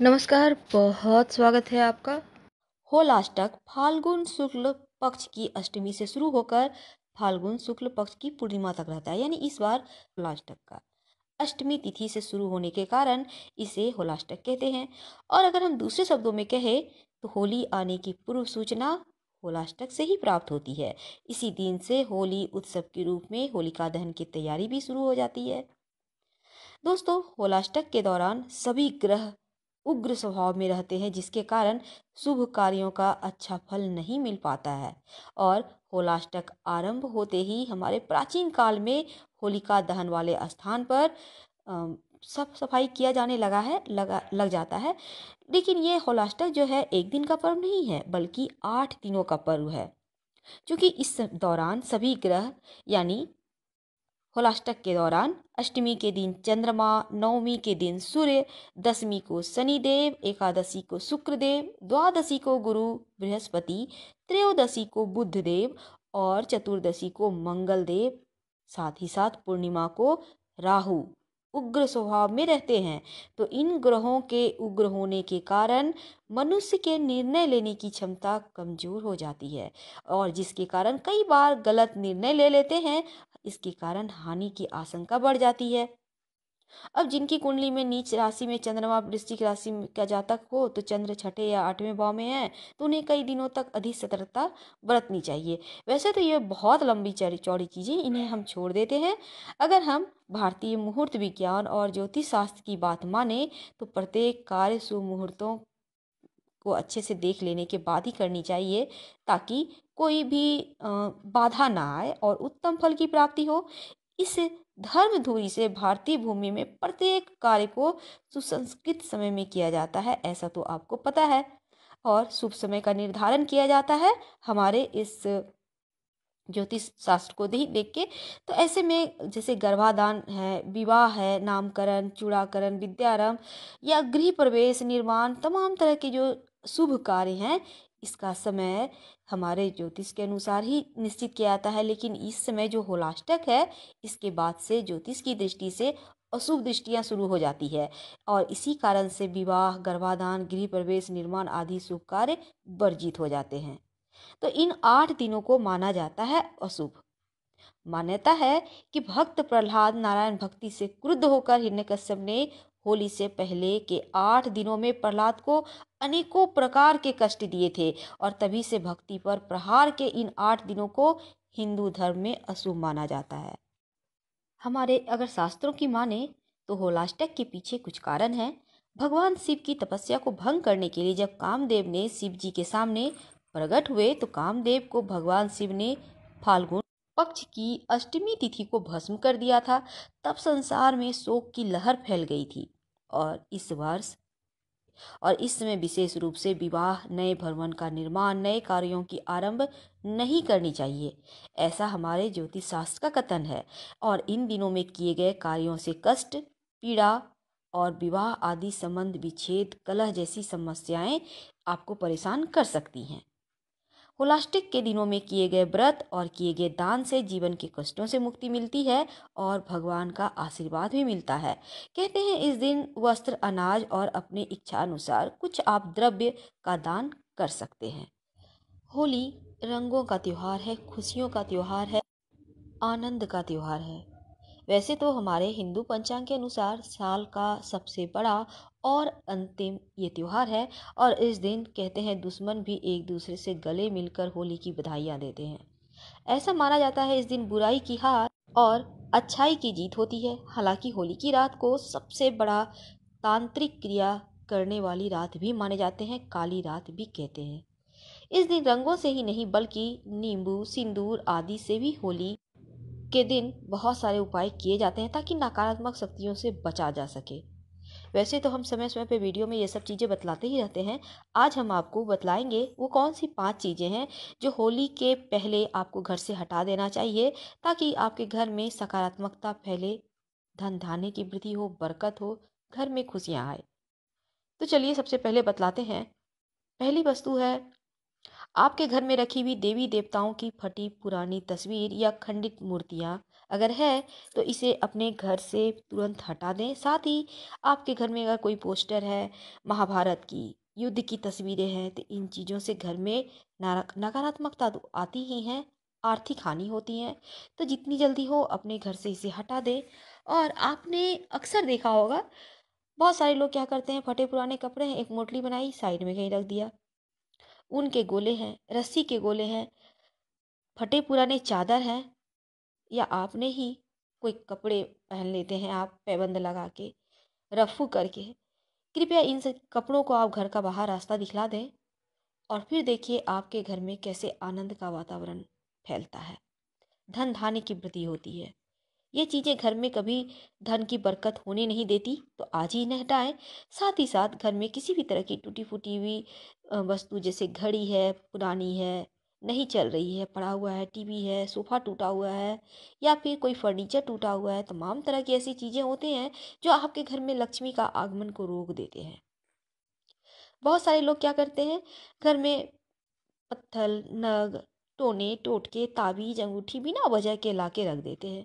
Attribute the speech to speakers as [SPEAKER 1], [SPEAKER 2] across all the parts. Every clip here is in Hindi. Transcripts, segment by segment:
[SPEAKER 1] नमस्कार बहुत स्वागत है आपका होलाष्टक फाल्गुन शुक्ल पक्ष की अष्टमी से शुरू होकर फाल्गुन शुक्ल पक्ष की पूर्णिमा तक रहता है यानी इस बार होलाष्टक का अष्टमी तिथि से शुरू होने के कारण इसे होलाष्टक कहते हैं और अगर हम दूसरे शब्दों में कहें तो होली आने की पूर्व सूचना होलाष्टक से ही प्राप्त होती है इसी दिन से होली उत्सव के रूप में होलिका दहन की तैयारी भी शुरू हो जाती है दोस्तों होलाष्टक के दौरान सभी ग्रह उग्र स्वभाव में रहते हैं जिसके कारण शुभ कार्यों का अच्छा फल नहीं मिल पाता है और होलाष्टक आरंभ होते ही हमारे प्राचीन काल में होलिका दहन वाले स्थान पर साफ सफाई किया जाने लगा है लगा लग जाता है लेकिन ये होलाष्टक जो है एक दिन का पर्व नहीं है बल्कि आठ दिनों का पर्व है क्योंकि इस दौरान सभी ग्रह यानी होलाष्टक के दौरान अष्टमी के दिन चंद्रमा नवमी के दिन सूर्य दसवीं को शनिदेव एकादशी को शुक्रदेव द्वादशी को गुरु बृहस्पति त्रयोदशी को बुद्ध देव और चतुर्दशी को मंगल देव साथ ही साथ पूर्णिमा को राहु उग्र स्वभाव में रहते हैं तो इन ग्रहों के उग्र होने के कारण मनुष्य के निर्णय लेने की क्षमता कमजोर हो जाती है और जिसके कारण कई बार गलत निर्णय ले लेते हैं इसके कारण हानि की आशंका बढ़ जाती है अब जिनकी कुंडली में नीच राशि में चंद्रमा वृश्चिक राशि का जातक हो तो चंद्र छठे या आठवें भाव में है तो उन्हें कई दिनों तक अधिक सतर्कता बरतनी चाहिए वैसे तो ये बहुत लंबी चौड़ी चीज़ें इन्हें हम छोड़ देते हैं अगर हम भारतीय मुहूर्त विज्ञान और ज्योतिष शास्त्र की बात माने तो प्रत्येक कार्य सुमुहूर्तों को अच्छे से देख लेने के बाद ही करनी चाहिए ताकि कोई भी बाधा ना आए और उत्तम फल की प्राप्ति हो इस धर्म धूरी से भारतीय भूमि में प्रत्येक कार्य को सुसंस्कृत समय में किया जाता है ऐसा तो आपको पता है और शुभ समय का निर्धारण किया जाता है हमारे इस ज्योतिष शास्त्र को ही देख के तो ऐसे में जैसे गर्भाधान है विवाह है नामकरण चूड़ाकरण विद्यारंभ या गृह प्रवेश निर्माण तमाम तरह के जो शुभ कार्य हैं इसका समय हमारे ज्योतिष के अनुसार ही निश्चित किया जाता है लेकिन इस समय जो होलाष्टक है इसके बाद से ज्योतिष की दृष्टि से अशुभ दृष्टियाँ शुरू हो जाती है और इसी कारण से विवाह गर्भाधान गृह प्रवेश निर्माण आदि शुभ कार्य वर्जित हो जाते हैं तो इन आठ दिनों को माना जाता है अशुभ मान्यता है कि भक्त प्रहलाद नारायण भक्ति से क्रुद्ध होकर हिरण्यकश्यप ने होली से पहले के आठ दिनों में प्रहलाद को अनेकों प्रकार के कष्ट दिए थे और तभी से भक्ति पर प्रहार के इन आठ दिनों को हिंदू धर्म में अशुभ माना जाता है हमारे अगर शास्त्रों की माने तो होलाष्टक के पीछे कुछ कारण है भगवान शिव की तपस्या को भंग करने के लिए जब कामदेव ने शिव जी के सामने प्रकट हुए तो कामदेव को भगवान शिव ने फाल्गुन पक्ष की अष्टमी तिथि को भस्म कर दिया था तब संसार में शोक की लहर फैल गई थी और इस वर्ष और इस समय विशेष रूप से विवाह नए भवन का निर्माण नए कार्यों की आरंभ नहीं करनी चाहिए ऐसा हमारे ज्योतिष शास्त्र का कथन है और इन दिनों में किए गए कार्यों से कष्ट पीड़ा और विवाह आदि संबंध विच्छेद कलह जैसी समस्याएं आपको परेशान कर सकती हैं होलास्टिक के दिनों में किए गए व्रत और किए गए दान से जीवन के कष्टों से मुक्ति मिलती है और भगवान का आशीर्वाद भी मिलता है कहते हैं इस दिन वस्त्र अनाज और अपने इच्छा अनुसार कुछ आप द्रव्य का दान कर सकते हैं होली रंगों का त्यौहार है खुशियों का त्यौहार है आनंद का त्यौहार है वैसे तो हमारे हिंदू पंचांग के अनुसार साल का सबसे बड़ा और अंतिम ये त्यौहार है और इस दिन कहते हैं दुश्मन भी एक दूसरे से गले मिलकर होली की बधाइयाँ देते हैं ऐसा माना जाता है इस दिन बुराई की हार और अच्छाई की जीत होती है हालांकि होली की रात को सबसे बड़ा तांत्रिक क्रिया करने वाली रात भी माने जाते हैं काली रात भी कहते हैं इस दिन रंगों से ही नहीं बल्कि नींबू सिंदूर आदि से भी होली के दिन बहुत सारे उपाय किए जाते हैं ताकि नकारात्मक शक्तियों से बचा जा सके वैसे तो हम समय समय पे वीडियो में ये सब चीज़ें बतलाते ही रहते हैं आज हम आपको बतलाएंगे वो कौन सी पांच चीज़ें हैं जो होली के पहले आपको घर से हटा देना चाहिए ताकि आपके घर में सकारात्मकता फैले धन धान्य की वृद्धि हो बरकत हो घर में खुशियाँ आए तो चलिए सबसे पहले बतलाते हैं पहली वस्तु है आपके घर में रखी हुई देवी देवताओं की फटी पुरानी तस्वीर या खंडित मूर्तियाँ अगर है तो इसे अपने घर से तुरंत हटा दें साथ ही आपके घर में अगर कोई पोस्टर है महाभारत की युद्ध की तस्वीरें हैं तो इन चीज़ों से घर में नकारात्मकता तो आती ही हैं आर्थिक हानि होती हैं तो जितनी जल्दी हो अपने घर से इसे हटा दें और आपने अक्सर देखा होगा बहुत सारे लोग क्या करते हैं फटे पुराने कपड़े हैं एक मोटली बनाई साइड में कहीं रख दिया ऊन के गोले हैं रस्सी के गोले हैं फटे पुराने चादर हैं या आपने ही कोई कपड़े पहन लेते हैं आप पैबंद लगा के रफू करके कृपया इन सब कपड़ों को आप घर का बाहर रास्ता दिखला दें और फिर देखिए आपके घर में कैसे आनंद का वातावरण फैलता है धन धान्य की वृद्धि होती है ये चीज़ें घर में कभी धन की बरकत होने नहीं देती तो आज ही इन्हें हटाएं साथ ही साथ घर में किसी भी तरह की टूटी फूटी हुई वस्तु जैसे घड़ी है पुरानी है नहीं चल रही है पड़ा हुआ है टीवी है सोफ़ा टूटा हुआ है या फिर कोई फर्नीचर टूटा हुआ है तमाम तरह की ऐसी चीज़ें होते हैं जो आपके घर में लक्ष्मी का आगमन को रोक देते हैं बहुत सारे लोग क्या करते हैं घर में पत्थर नग टोने टोटके ताबीज अंगूठी बिना वजह के ला के रख देते हैं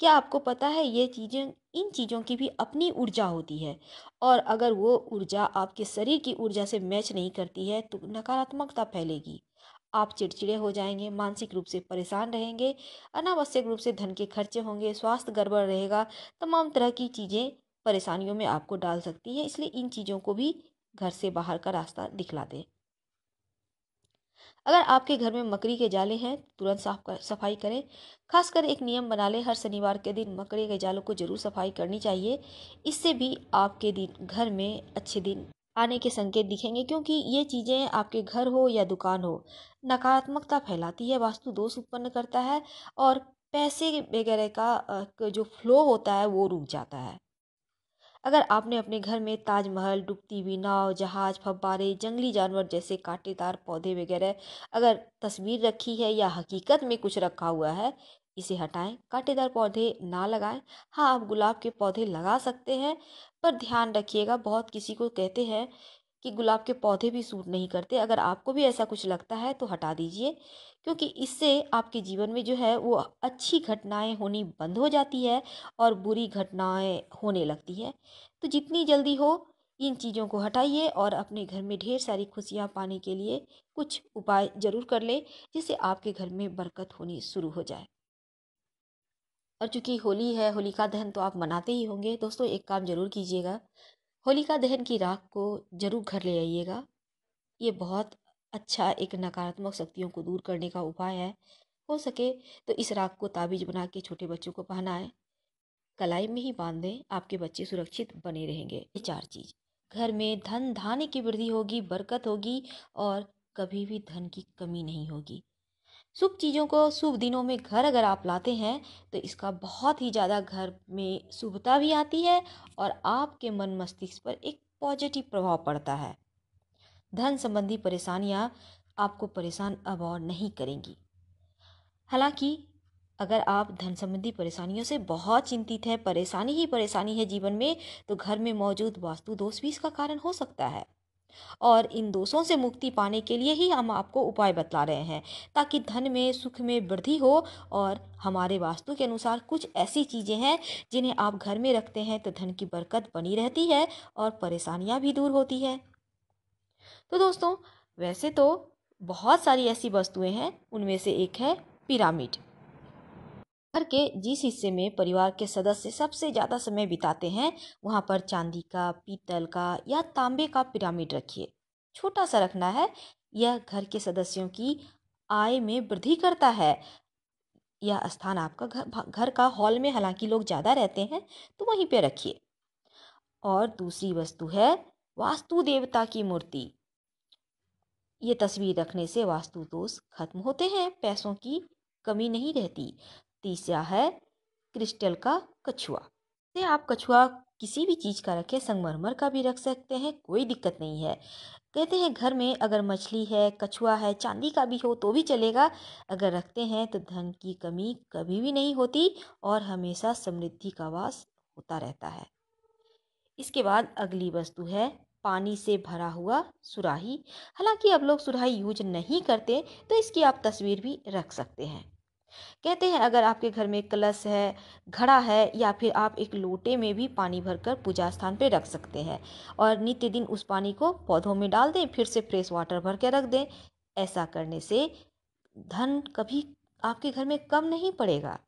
[SPEAKER 1] क्या आपको पता है ये चीज़ें इन चीज़ों की भी अपनी ऊर्जा होती है और अगर वो ऊर्जा आपके शरीर की ऊर्जा से मैच नहीं करती है तो नकारात्मकता फैलेगी आप चिड़चिड़े हो जाएंगे मानसिक रूप से परेशान रहेंगे अनावश्यक रूप से धन के खर्चे होंगे स्वास्थ्य गड़बड़ रहेगा तमाम तरह की चीज़ें परेशानियों में आपको डाल सकती हैं इसलिए इन चीज़ों को भी घर से बाहर का रास्ता दिखला दें अगर आपके घर में मकड़ी के जाले हैं तो तुरंत साफ कर सफाई करें खासकर एक नियम बना लें हर शनिवार के दिन मकड़ी के जालों को जरूर सफाई करनी चाहिए इससे भी आपके दिन घर में अच्छे दिन आने के संकेत दिखेंगे क्योंकि ये चीज़ें आपके घर हो या दुकान हो नकारात्मकता फैलाती है वास्तु दोष उत्पन्न करता है और पैसे वगैरह का जो फ्लो होता है वो रुक जाता है अगर आपने अपने घर में ताजमहल डुबती हुई नाव जहाज फब्बारे जंगली जानवर जैसे कांटेदार पौधे वगैरह अगर तस्वीर रखी है या हकीकत में कुछ रखा हुआ है इसे हटाएं कांटेदार पौधे ना लगाएं हाँ आप गुलाब के पौधे लगा सकते हैं पर ध्यान रखिएगा बहुत किसी को कहते हैं कि गुलाब के पौधे भी सूट नहीं करते अगर आपको भी ऐसा कुछ लगता है तो हटा दीजिए क्योंकि इससे आपके जीवन में जो है वो अच्छी घटनाएं होनी बंद हो जाती है और बुरी घटनाएं होने लगती है तो जितनी जल्दी हो इन चीज़ों को हटाइए और अपने घर में ढेर सारी खुशियाँ पाने के लिए कुछ उपाय ज़रूर कर लें जिससे आपके घर में बरकत होनी शुरू हो जाए और चूँकि होली है होलिका दहन तो आप मनाते ही होंगे दोस्तों एक काम ज़रूर कीजिएगा होलिका दहन की राख को जरूर घर ले आइएगा ये बहुत अच्छा एक नकारात्मक शक्तियों को दूर करने का उपाय है हो सके तो इस राख को ताबीज बना के छोटे बच्चों को पहनाएं कलाई में ही बांध दें आपके बच्चे सुरक्षित बने रहेंगे ये चार चीज़ घर में धन धान्य की वृद्धि होगी बरकत होगी और कभी भी धन की कमी नहीं होगी शुभ चीज़ों को शुभ दिनों में घर अगर आप लाते हैं तो इसका बहुत ही ज़्यादा घर में शुभता भी आती है और आपके मन मस्तिष्क पर एक पॉजिटिव प्रभाव पड़ता है धन संबंधी परेशानियाँ आपको परेशान अब और नहीं करेंगी हालांकि अगर आप धन संबंधी परेशानियों से बहुत चिंतित हैं परेशानी ही परेशानी है जीवन में तो घर में मौजूद वास्तु दोष भी इसका कारण हो सकता है और इन दोषों से मुक्ति पाने के लिए ही हम आपको उपाय बतला रहे हैं ताकि धन में सुख में वृद्धि हो और हमारे वास्तु के अनुसार कुछ ऐसी चीज़ें हैं जिन्हें आप घर में रखते हैं तो धन की बरकत बनी रहती है और परेशानियाँ भी दूर होती है तो दोस्तों वैसे तो बहुत सारी ऐसी वस्तुएं हैं उनमें से एक है पिरामिड घर के जिस हिस्से में परिवार के सदस्य सबसे ज़्यादा समय बिताते हैं वहाँ पर चांदी का पीतल का या तांबे का पिरामिड रखिए छोटा सा रखना है यह घर के सदस्यों की आय में वृद्धि करता है यह स्थान आपका घर घर का हॉल में हालांकि लोग ज़्यादा रहते हैं तो वहीं पे रखिए और दूसरी वस्तु है वास्तु देवता की मूर्ति ये तस्वीर रखने से वास्तु दोष खत्म होते हैं पैसों की कमी नहीं रहती तीसरा है क्रिस्टल का कछुआ से आप कछुआ किसी भी चीज़ का रखें संगमरमर का भी रख सकते हैं कोई दिक्कत नहीं है कहते हैं घर में अगर मछली है कछुआ है चांदी का भी हो तो भी चलेगा अगर रखते हैं तो धन की कमी कभी भी नहीं होती और हमेशा समृद्धि का वास होता रहता है इसके बाद अगली वस्तु है पानी से भरा हुआ सुराही हालांकि अब लोग सुराही यूज नहीं करते तो इसकी आप तस्वीर भी रख सकते हैं कहते हैं अगर आपके घर में कलश है घड़ा है या फिर आप एक लोटे में भी पानी भरकर पूजा स्थान पर रख सकते हैं और नित्य दिन उस पानी को पौधों में डाल दें फिर से फ्रेश वाटर भर के रख दें ऐसा करने से धन कभी आपके घर में कम नहीं पड़ेगा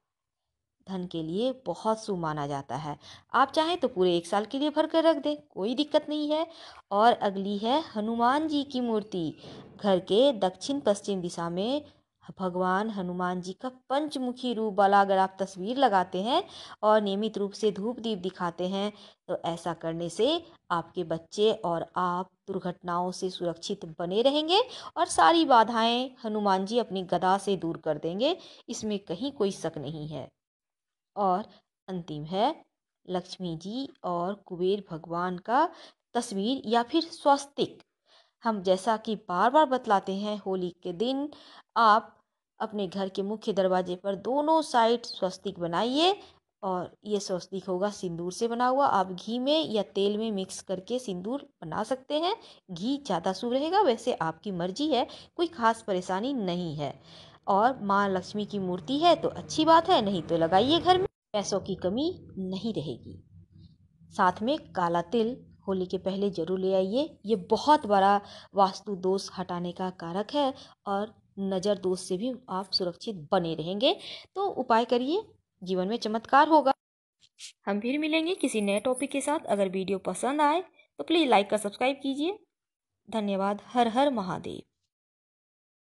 [SPEAKER 1] धन के लिए बहुत सु माना जाता है आप चाहें तो पूरे एक साल के लिए भर कर रख दें कोई दिक्कत नहीं है और अगली है हनुमान जी की मूर्ति घर के दक्षिण पश्चिम दिशा में भगवान हनुमान जी का पंचमुखी रूप वाला अगर आप तस्वीर लगाते हैं और नियमित रूप से धूप दीप दिखाते हैं तो ऐसा करने से आपके बच्चे और आप दुर्घटनाओं से सुरक्षित बने रहेंगे और सारी बाधाएं हनुमान जी अपनी गदा से दूर कर देंगे इसमें कहीं कोई शक नहीं है और अंतिम है लक्ष्मी जी और कुबेर भगवान का तस्वीर या फिर स्वस्तिक हम जैसा कि बार बार बतलाते हैं होली के दिन आप अपने घर के मुख्य दरवाजे पर दोनों साइड स्वस्तिक बनाइए और ये स्वस्तिक होगा सिंदूर से बना हुआ आप घी में या तेल में मिक्स करके सिंदूर बना सकते हैं घी ज़्यादा शुभ रहेगा वैसे आपकी मर्जी है कोई ख़ास परेशानी नहीं है और माँ लक्ष्मी की मूर्ति है तो अच्छी बात है नहीं तो लगाइए घर में पैसों की कमी नहीं रहेगी साथ में काला तिल होली के पहले ज़रूर ले आइए ये बहुत बड़ा वास्तु दोष हटाने का कारक है और नज़र दोष से भी आप सुरक्षित बने रहेंगे तो उपाय करिए जीवन में चमत्कार होगा हम फिर मिलेंगे किसी नए टॉपिक के साथ अगर वीडियो पसंद आए तो प्लीज़ लाइक और सब्सक्राइब कीजिए धन्यवाद हर हर महादेव